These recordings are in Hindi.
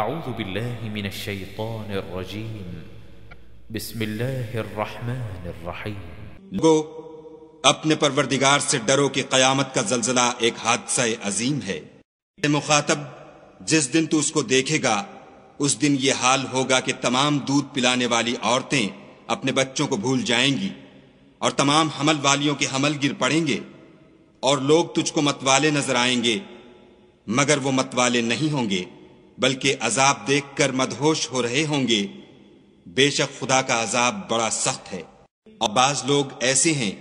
أعوذ بالله من الشيطان الرجيم بسم الله الرحمन الرحيم गो अपने परवरदिगार से डरो कि क्यामत का जलजला एक हादसा अजीम है मुखातब जिस दिन तू उसको देखेगा उस दिन ये हाल होगा कि तमाम दूध पिलाने वाली औरतें अपने बच्चों को भूल जाएंगी और तमाम हमल वालियों के हमल गिर पड़ेंगे और लोग तुझको मतवाले नजर आएंगे मगर वो मतवाले नहीं होंगे बल्कि अजाब देखकर मदहोश हो रहे होंगे बेशक खुदा का अजाब बड़ा सख्त है और बाज लोग ऐसे हैं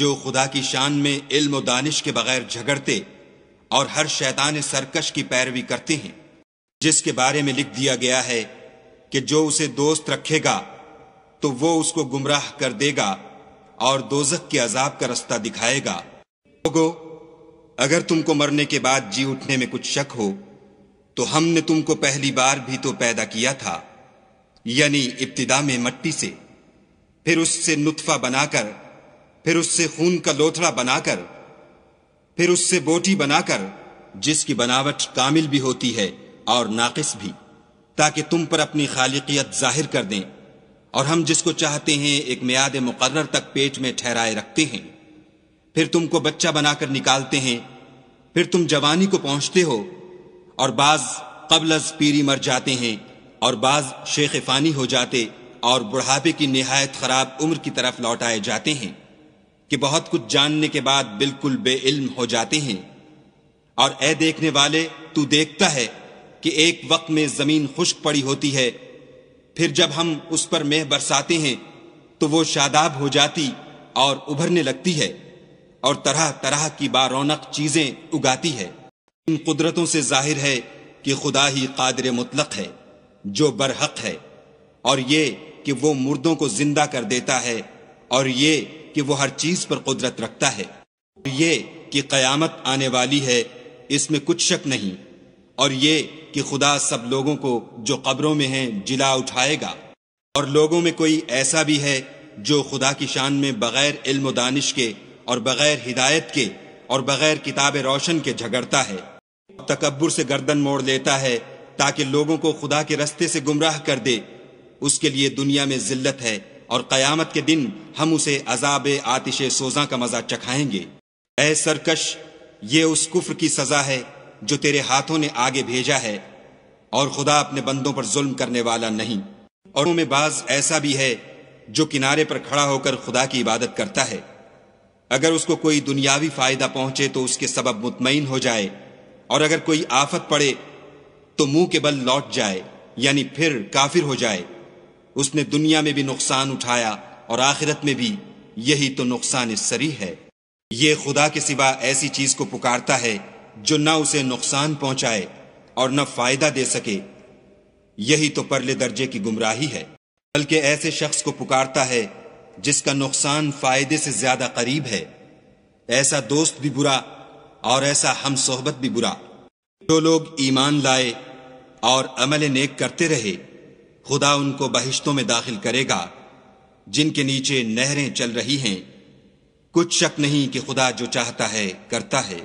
जो खुदा की शान में इल्म और दानिश के बगैर झगड़ते और हर शैतान सरकश की पैरवी करते हैं जिसके बारे में लिख दिया गया है कि जो उसे दोस्त रखेगा तो वो उसको गुमराह कर देगा और दोजक के अजाब का रास्ता दिखाएगा लोगो अगर तुमको मरने के बाद जी उठने में कुछ शक हो तो हमने तुमको पहली बार भी तो पैदा किया था यानी इब्तिदा में मट्टी से फिर उससे नुतफा बनाकर फिर उससे खून का लोथड़ा बनाकर फिर उससे बोटी बनाकर जिसकी बनावट कामिल भी होती है और नाकिस भी ताकि तुम पर अपनी खालिकियत जाहिर कर दें और हम जिसको चाहते हैं एक म्याद मुकर्र तक पेट में ठहराए रखते हैं फिर तुमको बच्चा बनाकर निकालते हैं फिर तुम जवानी को पहुंचते हो और बाज कबल पीरी मर जाते हैं और बाज शेख फानी हो जाते और बुढ़ापे की नहायत खराब उम्र की तरफ लौटाए जाते हैं कि बहुत कुछ जानने के बाद बिल्कुल बेइल्म हो जाते हैं और ए देखने वाले तू देखता है कि एक वक्त में जमीन खुश्क पड़ी होती है फिर जब हम उस पर मेह बरसाते हैं तो वो शादाब हो जाती और उभरने लगती है और तरह तरह की बारौनक चीजें उगाती है इन कुदरतों से जाहिर है कि खुदा ही कादर मुतलक है जो बरहक है और ये कि वो मुर्दों को जिंदा कर देता है और ये कि वो हर चीज पर कुदरत रखता है और ये कि कयामत आने वाली है इसमें कुछ शक नहीं और ये कि खुदा सब लोगों को जो कब्रों में हैं जिला उठाएगा और लोगों में कोई ऐसा भी है जो खुदा की शान में बगैर इल्म दानिश के और बगैर हिदायत के और बगैर किताब रोशन के झगड़ता है तकबर से गर्दन मोड़ लेता है ताकि लोगों को खुदा के रस्ते से गुमराह कर दे उसके लिए दुनिया में जिल्लत है और कयामत के दिन हम उसे अजाब आतिश सोजा का मजा चखाएंगे ऐ सरकश ये उस कुफ्र की सजा है जो तेरे हाथों ने आगे भेजा है और खुदा अपने बंदों पर जुल्म करने वाला नहीं और में बाज ऐसा भी है जो किनारे पर खड़ा होकर खुदा की इबादत करता है अगर उसको कोई दुनियावी फायदा पहुंचे तो उसके सबब मुतमिन हो जाए और अगर कोई आफत पड़े तो मुंह के बल लौट जाए यानी फिर काफिर हो जाए उसने दुनिया में भी नुकसान उठाया और आखिरत में भी यही तो नुकसान सरी है ये खुदा के सिवा ऐसी चीज को पुकारता है जो ना उसे नुकसान पहुंचाए और न फायदा दे सके यही तो परले दर्जे की गुमराही है बल्कि ऐसे शख्स को पुकारता है जिसका नुकसान फायदे से ज्यादा करीब है ऐसा दोस्त भी बुरा और ऐसा हम सोहबत भी बुरा जो लोग ईमान लाए और अमल नेक करते रहे खुदा उनको बहिश्तों में दाखिल करेगा जिनके नीचे नहरें चल रही हैं कुछ शक नहीं कि खुदा जो चाहता है करता है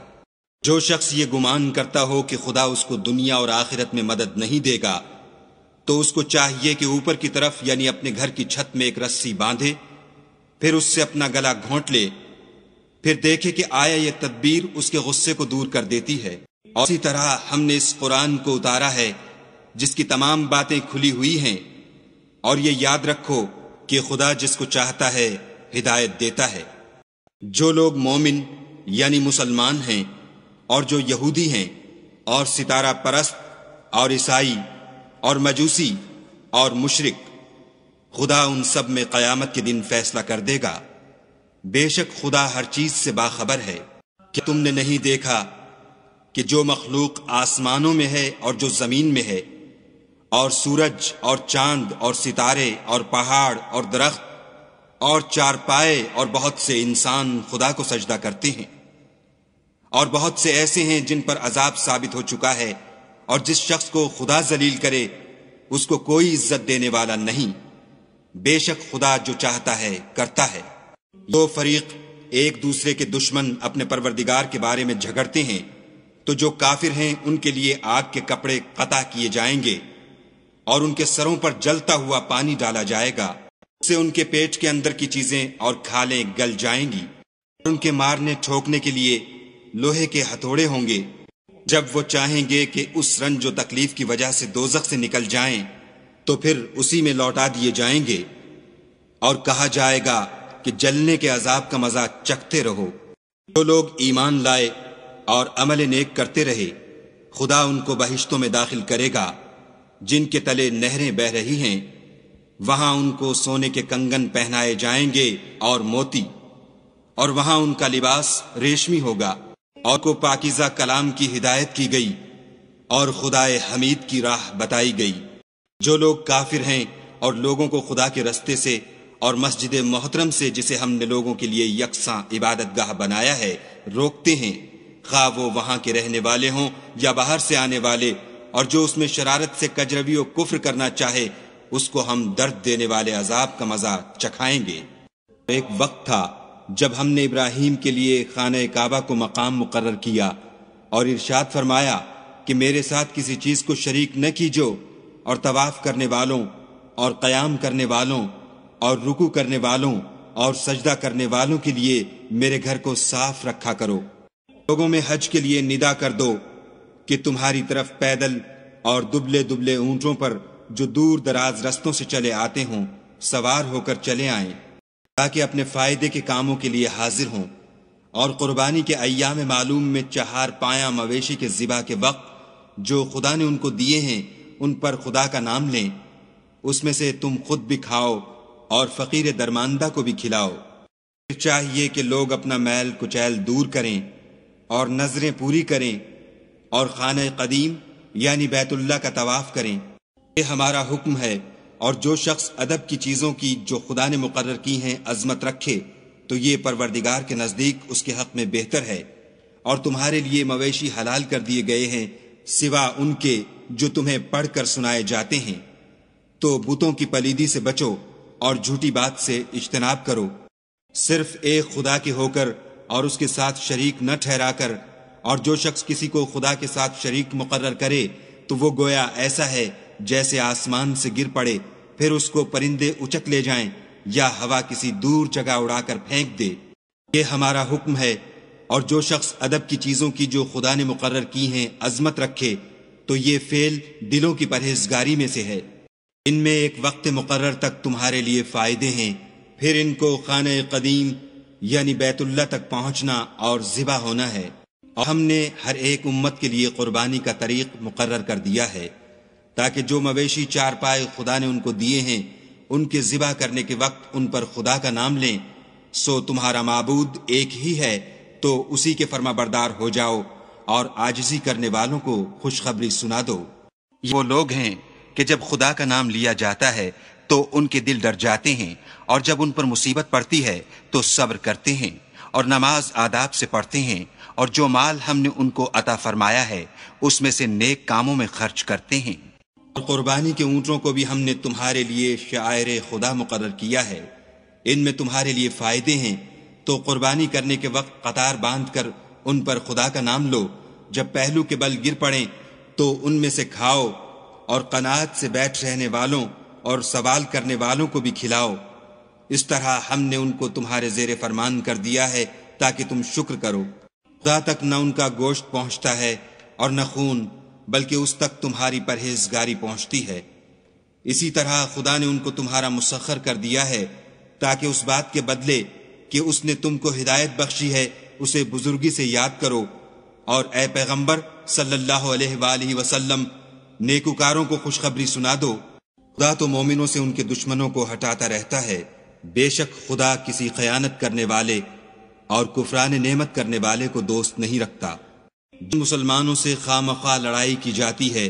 जो शख्स ये गुमान करता हो कि खुदा उसको दुनिया और आखिरत में मदद नहीं देगा तो उसको चाहिए कि ऊपर की तरफ यानी अपने घर की छत में एक रस्सी बांधे फिर उससे अपना गला घोंट ले फिर देखे कि आया यह तदबीर उसके गुस्से को दूर कर देती है और इसी तरह हमने इस कुरान को उतारा है जिसकी तमाम बातें खुली हुई हैं और यह याद रखो कि खुदा जिसको चाहता है हिदायत देता है जो लोग मोमिन यानी मुसलमान हैं और जो यहूदी हैं और सितारा परस्त और ईसाई और मजूसी और मुशरक खुदा उन सब में कयामत के दिन फैसला कर देगा बेशक खुदा हर चीज से बाखबर है कि तुमने नहीं देखा कि जो मखलूक आसमानों में है और जो जमीन में है और सूरज और चांद और सितारे और पहाड़ और दरख्त और चारपाए और बहुत से इंसान खुदा को सजदा करते हैं और बहुत से ऐसे हैं जिन पर अजाब साबित हो चुका है और जिस शख्स को खुदा जलील करे उसको कोई इज्जत देने वाला नहीं बेशक खुदा जो चाहता है करता है दो फरीक एक दूसरे के दुश्मन अपने परवरदिगार के बारे में झगड़ते हैं तो जो काफिर हैं उनके लिए आग के कपड़े कता किए जाएंगे और उनके सरों पर जलता हुआ पानी डाला जाएगा उससे उनके पेट के अंदर की चीजें और खालें गल जाएंगी और उनके मारने ठोकने के लिए लोहे के हथौड़े होंगे जब वो चाहेंगे कि उस रन जो तकलीफ की वजह से दोजक से निकल जाएं, तो फिर उसी में लौटा दिए जाएंगे और कहा जाएगा कि जलने के अजाब का मजा चखते रहो जो लोग ईमान लाए और अमल नेक करते रहे खुदा उनको बहिश्तों में दाखिल करेगा जिनके तले नहरें बह रही हैं वहां उनको सोने के कंगन पहनाए जाएंगे और मोती और वहां उनका लिबास रेशमी होगा और को पाकिजा कलाम की हिदायत की गई और खुदाए हमीद की राह बताई गई जो लोग काफिर हैं और लोगों को खुदा के रस्ते से और मस्जिद मोहतरम से जिसे हमने लोगों के लिए यकसा इबादत गाह बनाया है रोकते हैं खा वो वहां के रहने वाले हों या बाहर से आने वाले और जो उसमें शरारत से कजरवी और कुफ्र करना चाहे उसको हम दर्द देने वाले अजाब का मजा चखाएंगे एक वक्त था जब हमने इब्राहिम के लिए खान काबा को मकाम मुकर किया और इर्शाद फरमाया कि मेरे साथ किसी चीज को शरीक न कीजो और तवाफ करने वालों और कयाम करने वालों और रुकू करने वालों और सजदा करने वालों के लिए मेरे घर को साफ रखा करो लोगों में हज के लिए निदा कर दो कि तुम्हारी तरफ पैदल और दुबले दुबले ऊंटों पर जो दूर दराज रस्तों से चले आते हों सवार होकर चले आए ताकि अपने फायदे के कामों के लिए हाजिर हों और कुर्बानी के अयाम मालूम में चहार पाया मवेशी के जिबा के वक्त जो खुदा ने उनको दिए हैं उन पर खुदा का नाम लें उसमें से तुम खुद भी खाओ और फकीर दरमानदा को भी खिलाओ फिर चाहिए कि लोग अपना मैल कुचैल दूर करें और नजरें पूरी करें और खान कदीम यानी बैतुल्ला का तवाफ करें ये हमारा हुक्म है और जो शख्स अदब की चीज़ों की जो खुदा ने मुकर की हैं अजमत रखे तो ये परवरदिगार के नज़दीक उसके हक में बेहतर है और तुम्हारे लिए मवेशी हलाल कर दिए गए हैं सिवा उनके जो तुम्हें पढ़कर सुनाए जाते हैं तो बुतों की पलीदी से बचो और झूठी बात से इज्तनाब करो सिर्फ एक खुदा के होकर और उसके साथ शरीक न ठहराकर और जो शख्स किसी को खुदा के साथ शरीक मुकर्र करे तो वो गोया ऐसा है जैसे आसमान से गिर पड़े फिर उसको परिंदे उचक ले जाएं या हवा किसी दूर जगह उड़ाकर फेंक दे ये हमारा हुक्म है और जो शख्स अदब की चीज़ों की जो खुदा ने मुकर्र की हैं अजमत रखे तो ये फेल दिलों की परहेजगारी में से है इनमें एक वक्त मुकर्र तक तुम्हारे लिए फायदे हैं फिर इनको खान कदीम यानी बैतुल्ला तक पहुंचना और ज़िबा होना है और हमने हर एक उम्मत के लिए कुर्बानी का तरीक मुकर्र कर दिया है ताकि जो मवेशी चार पाए खुदा ने उनको दिए हैं उनके ज़िबा करने के वक्त उन पर खुदा का नाम लें सो तुम्हारा मबूद एक ही है तो उसी के फर्मा बरदार हो जाओ और आजिजी करने वालों को खुशखबरी सुना दो वो लोग हैं कि जब खुदा का नाम लिया जाता है तो उनके दिल डर जाते हैं और जब उन पर मुसीबत पड़ती है तो सब्र करते हैं और नमाज आदाब से पढ़ते हैं और जो माल हमने उनको अता फरमाया है उसमें से नेक कामों में खर्च करते हैं और कुर्बानी के ऊँटों को भी हमने तुम्हारे लिए शायर खुदा मुकर किया है इनमें तुम्हारे लिए फ़ायदे हैं तो कुर्बानी करने के वक्त कतार बांध कर उन पर खुदा का नाम लो जब पहलू के बल गिर पड़े तो उनमें से खाओ और कनात से बैठ रहने वालों और सवाल करने वालों को भी खिलाओ इस तरह हमने उनको तुम्हारे जेर फरमान कर दिया है ताकि तुम शुक्र करो खुदा तक न उनका गोश्त पहुंचता है और न खून बल्कि उस तक तुम्हारी परहेजगारी पहुंचती है इसी तरह खुदा ने उनको तुम्हारा मुसखर कर दिया है ताकि उस बात के बदले कि उसने तुमको हिदायत बख्शी है उसे बुजुर्गी से याद करो और ए पैगंबर सल्लल्लाहु अलैहि वसल्लम नेकुकारों को खुशखबरी सुना दो खुदा तो मोमिनों से उनके दुश्मनों को हटाता रहता है बेशक खुदा किसी खयानत करने वाले और कुफरान नेमत करने वाले को दोस्त नहीं रखता जिन मुसलमानों से खाम लड़ाई की जाती है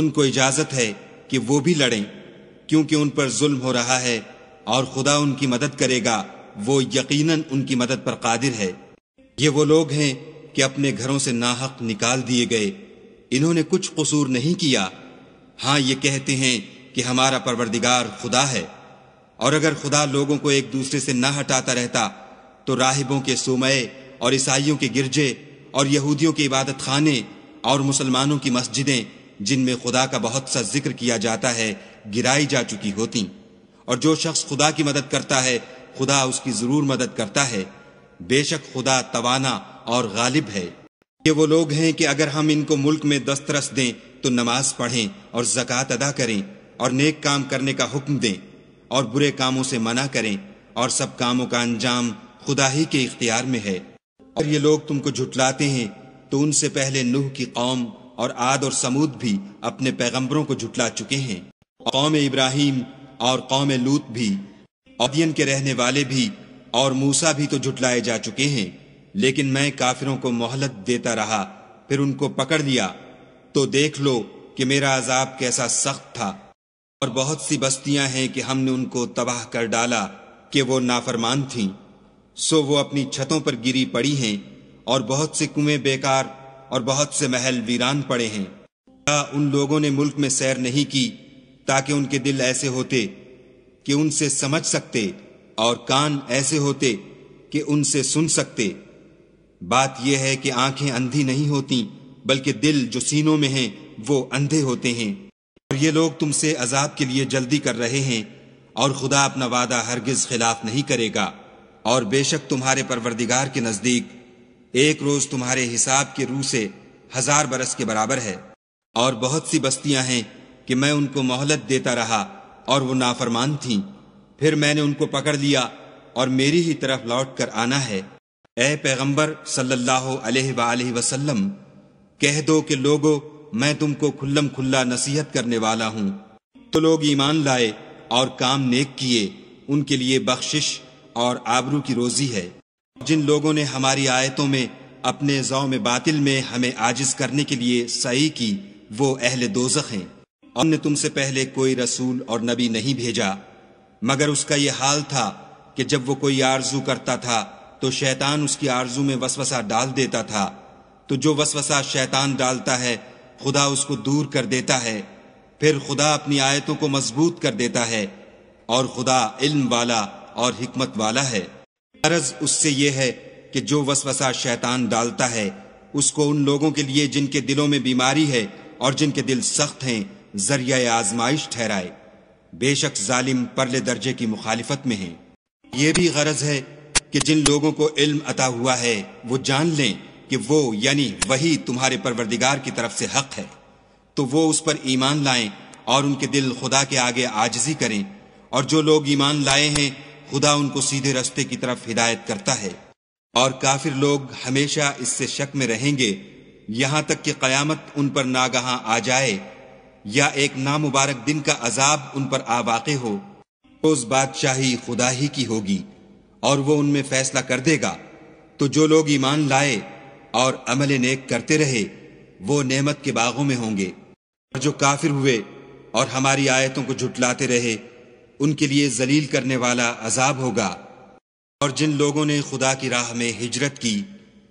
उनको इजाज़त है कि वो भी लड़ें क्योंकि उन पर जुल्म हो रहा है और खुदा उनकी मदद करेगा वो यकीनन उनकी मदद पर कादिर है ये वो लोग हैं कि अपने घरों से नाहक निकाल दिए गए इन्होंने कुछ कसूर नहीं किया हाँ ये कहते हैं कि हमारा परवरदिगार खुदा है और अगर खुदा लोगों को एक दूसरे से ना हटाता रहता तो राहिबों के सोमय और ईसाइयों के गिरजे और यहूदियों के इबादत खाने और मुसलमानों की मस्जिदें जिनमें खुदा का बहुत सा जिक्र किया जाता है गिराई जा चुकी होती और जो शख्स खुदा की मदद करता है खुदा उसकी जरूर मदद करता है बेशक खुदा तवाना और गालिब है ये वो लोग हैं कि अगर हम इनको मुल्क में दस्तरस दें तो नमाज पढ़ें और जक़ात अदा करें और नेक काम करने का हुक्म दें और बुरे कामों से मना करें और सब कामों का अंजाम खुदा ही के इख्तियार में है और ये लोग तुमको झुटलाते हैं तो उनसे पहले नूह की कौम और आद और समूद भी अपने पैगम्बरों को झुटला चुके हैं कौम इब्राहिम और कौम लूत भी अदियन के रहने वाले भी और मूसा भी तो झुटलाए जा चुके हैं लेकिन मैं काफिरों को मोहलत देता रहा फिर उनको पकड़ लिया तो देख लो कि मेरा अजाब कैसा सख्त था और बहुत सी बस्तियां हैं कि हमने उनको तबाह कर डाला कि वो नाफरमान थीं सो वो अपनी छतों पर गिरी पड़ी हैं और बहुत से कुएं बेकार और बहुत से महल वीरान पड़े हैं क्या उन लोगों ने मुल्क में सैर नहीं की ताकि उनके दिल ऐसे होते कि उनसे समझ सकते और कान ऐसे होते कि उनसे सुन सकते बात यह है कि आंखें अंधी नहीं होती बल्कि दिल जो सीनों में हैं वो अंधे होते हैं और ये लोग तुमसे अजाब के लिए जल्दी कर रहे हैं और खुदा अपना वादा हरगिज खिलाफ नहीं करेगा और बेशक तुम्हारे परवरदिगार के नज़दीक एक रोज तुम्हारे हिसाब के रूह से हजार बरस के बराबर है और बहुत सी बस्तियां हैं कि मैं उनको मोहलत देता रहा और वो नाफरमान थीं फिर मैंने उनको पकड़ लिया और मेरी ही तरफ लौट कर आना है ए पैगंबर सल्लल्लाहु अलैहि वसल्लम कह दो कि लोगो मैं तुमको खुल्लम खुल्ला नसीहत करने वाला हूँ तो लोग ईमान लाए और काम नेक किए उनके लिए बख्शिश और आबरू की रोजी है जिन लोगों ने हमारी आयतों में अपने ज़ो में बातिल में हमें आजिज करने के लिए सही की वो अहल दोजख हैं हमने तुमसे पहले कोई रसूल और नबी नहीं भेजा मगर उसका यह हाल था कि जब वो कोई आरजू करता था तो शैतान उसकी आरजू में वसवसा डाल देता था तो जो वसवसा शैतान डालता है खुदा उसको दूर कर देता है फिर खुदा अपनी आयतों को मजबूत कर देता है और खुदा इल्म वाला और हिकमत वाला है अरज उससे यह है कि जो वसवसा शैतान डालता है उसको उन लोगों के लिए जिनके दिलों में बीमारी है और जिनके दिल सख्त हैं जरिया आजमाइश ठहराए बेशक जालिम परले दर्जे की मुखालिफत में है यह भी गरज है कि जिन लोगों को इल्म अता हुआ है वो जान लें कि वो यानी वही तुम्हारे परवरदिगार की तरफ से हक है तो वो उस पर ईमान लाएं और उनके दिल खुदा के आगे आजजी करें और जो लोग ईमान लाए हैं खुदा उनको सीधे रास्ते की तरफ हिदायत करता है और काफिर लोग हमेशा इससे शक में रहेंगे यहां तक कि क्यामत उन पर नागहा आ जाए या एक नामुबारक दिन का अजाब उन पर आवाक़ हो उस बादशाही खुदा ही की होगी और वो उनमें फैसला कर देगा तो जो लोग ईमान लाए और अमल नेक करते रहे वो नेमत के बागों में होंगे और जो काफिर हुए और हमारी आयतों को झुटलाते रहे उनके लिए जलील करने वाला अजाब होगा और जिन लोगों ने खुदा की राह में हिजरत की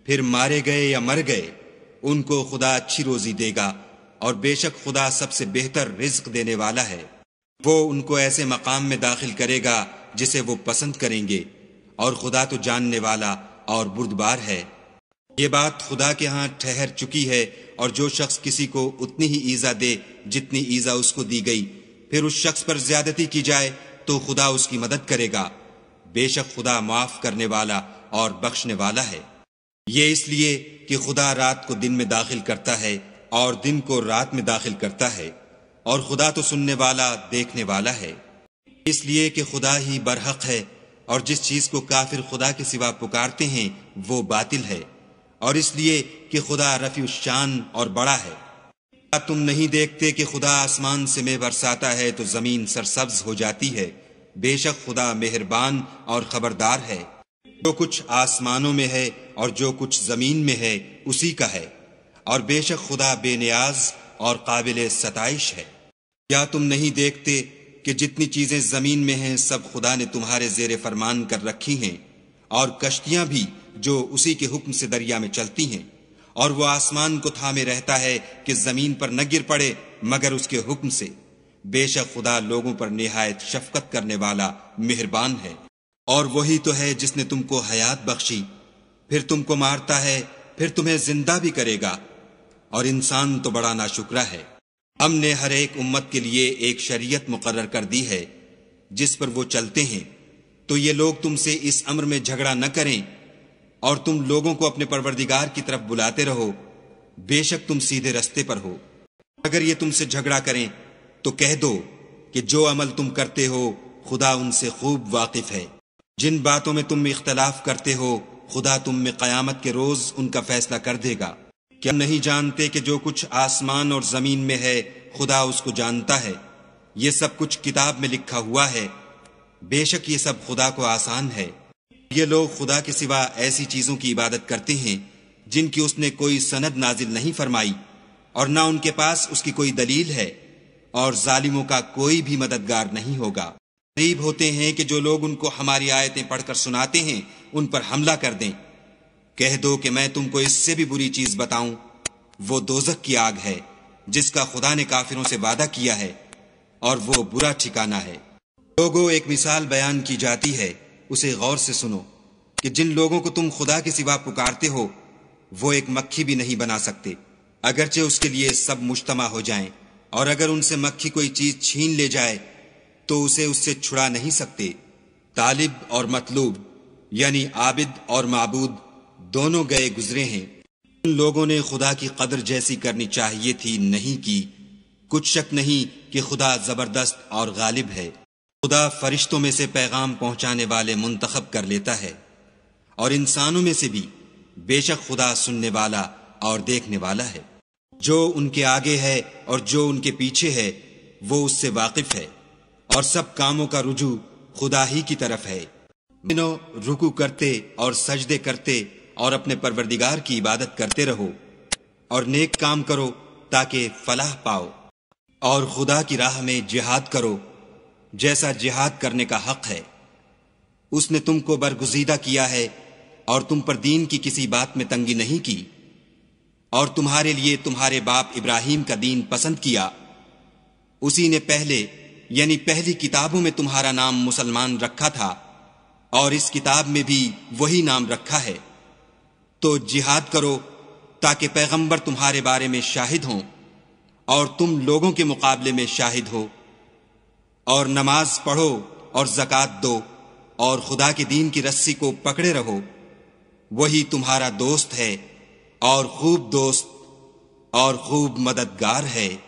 फिर मारे गए या मर गए उनको खुदा अच्छी रोजी देगा और बेशक खुदा सबसे बेहतर रिज्क देने वाला है वो उनको ऐसे मकाम में दाखिल करेगा जिसे वो पसंद करेंगे और खुदा तो जानने वाला और बुर्दबार है ये बात खुदा के यहाँ ठहर चुकी है और जो शख्स किसी को उतनी ही ईजा दे जितनी ईजा उसको दी गई फिर उस शख्स पर ज्यादती की जाए तो खुदा उसकी मदद करेगा बेशक खुदा माफ करने वाला और बख्शने वाला है ये इसलिए कि खुदा रात को दिन में दाखिल करता है और दिन को रात में दाखिल करता है और खुदा तो सुनने वाला देखने वाला है इसलिए कि खुदा ही बरहक है और जिस चीज को काफिर खुदा के सिवा पुकारते हैं वो बातिल है और इसलिए कि खुदा रफी शान और बड़ा है क्या तुम नहीं देखते कि खुदा आसमान से में बरसाता है तो जमीन सरसब्ज हो जाती है बेशक खुदा मेहरबान और खबरदार है जो कुछ आसमानों में है और जो कुछ जमीन में है उसी का है और बेशक खुदा बेनियाज और काबिल सताइश है क्या तुम नहीं देखते कि जितनी चीजें जमीन में हैं सब खुदा ने तुम्हारे जेर फरमान कर रखी हैं और कश्तियां भी जो उसी के हुक्म से दरिया में चलती हैं और वह आसमान को थामे रहता है कि जमीन पर न गिर पड़े मगर उसके हुक्म से बेशक खुदा लोगों पर निहायत शफकत करने वाला मेहरबान है और वही तो है जिसने तुमको हयात बख्शी फिर तुमको मारता है फिर तुम्हें जिंदा भी करेगा और इंसान तो बड़ा नाशुक्रा है हमने हर एक उम्मत के लिए एक शरीयत मुकर कर दी है जिस पर वो चलते हैं तो ये लोग तुमसे इस अम्र में झगड़ा न करें और तुम लोगों को अपने परवरदिगार की तरफ बुलाते रहो बेशक तुम सीधे रस्ते पर हो अगर ये तुमसे झगड़ा करें तो कह दो कि जो अमल तुम करते हो खुदा उनसे खूब वाकिफ है जिन बातों में तुम इख्तलाफ करते हो खुदा तुम में क्यामत के रोज उनका फैसला कर देगा क्या नहीं जानते कि जो कुछ आसमान और जमीन में है खुदा उसको जानता है ये सब कुछ किताब में लिखा हुआ है बेशक ये सब खुदा को आसान है ये लोग खुदा के सिवा ऐसी चीजों की इबादत करते हैं जिनकी उसने कोई सनद नाजिल नहीं फरमाई और ना उनके पास उसकी कोई दलील है और जालिमों का कोई भी मददगार नहीं होगा गरीब होते हैं कि जो लोग उनको हमारी आयतें पढ़कर सुनाते हैं उन पर हमला कर दें कह दो कि मैं तुमको इससे भी बुरी चीज बताऊं वो दोजक की आग है जिसका खुदा ने काफिरों से वादा किया है और वो बुरा ठिकाना है लोगों एक मिसाल बयान की जाती है उसे गौर से सुनो कि जिन लोगों को तुम खुदा के सिवा पुकारते हो वो एक मक्खी भी नहीं बना सकते अगरचे उसके लिए सब मुश्तमा हो जाएं और अगर उनसे मक्खी कोई चीज छीन ले जाए तो उसे उससे छुड़ा नहीं सकते तालिब और मतलूब यानी आबिद और मबूद दोनों गए गुजरे हैं उन लोगों ने खुदा की कदर जैसी करनी चाहिए थी नहीं की कुछ शक नहीं कि खुदा जबरदस्त और गालिब है खुदा फरिश्तों में से पैगाम पहुंचाने वाले मुंतखब कर लेता है और इंसानों में से भी बेशक खुदा सुनने वाला और देखने वाला है जो उनके आगे है और जो उनके पीछे है वो उससे वाकिफ है और सब कामों का रुझू खुदा ही की तरफ है रुकू करते और सजदे करते और अपने परवरदिगार की इबादत करते रहो और नेक काम करो ताकि फलाह पाओ और खुदा की राह में जिहाद करो जैसा जिहाद करने का हक है उसने तुमको बरगुजीदा किया है और तुम पर दीन की किसी बात में तंगी नहीं की और तुम्हारे लिए तुम्हारे बाप इब्राहिम का दीन पसंद किया उसी ने पहले यानी पहली किताबों में तुम्हारा नाम मुसलमान रखा था और इस किताब में भी वही नाम रखा है तो जिहाद करो ताकि पैगंबर तुम्हारे बारे में शाहिद हों और तुम लोगों के मुकाबले में शाहिद हो और नमाज पढ़ो और जक़ात दो और खुदा के दीन की रस्सी को पकड़े रहो वही तुम्हारा दोस्त है और खूब दोस्त और खूब मददगार है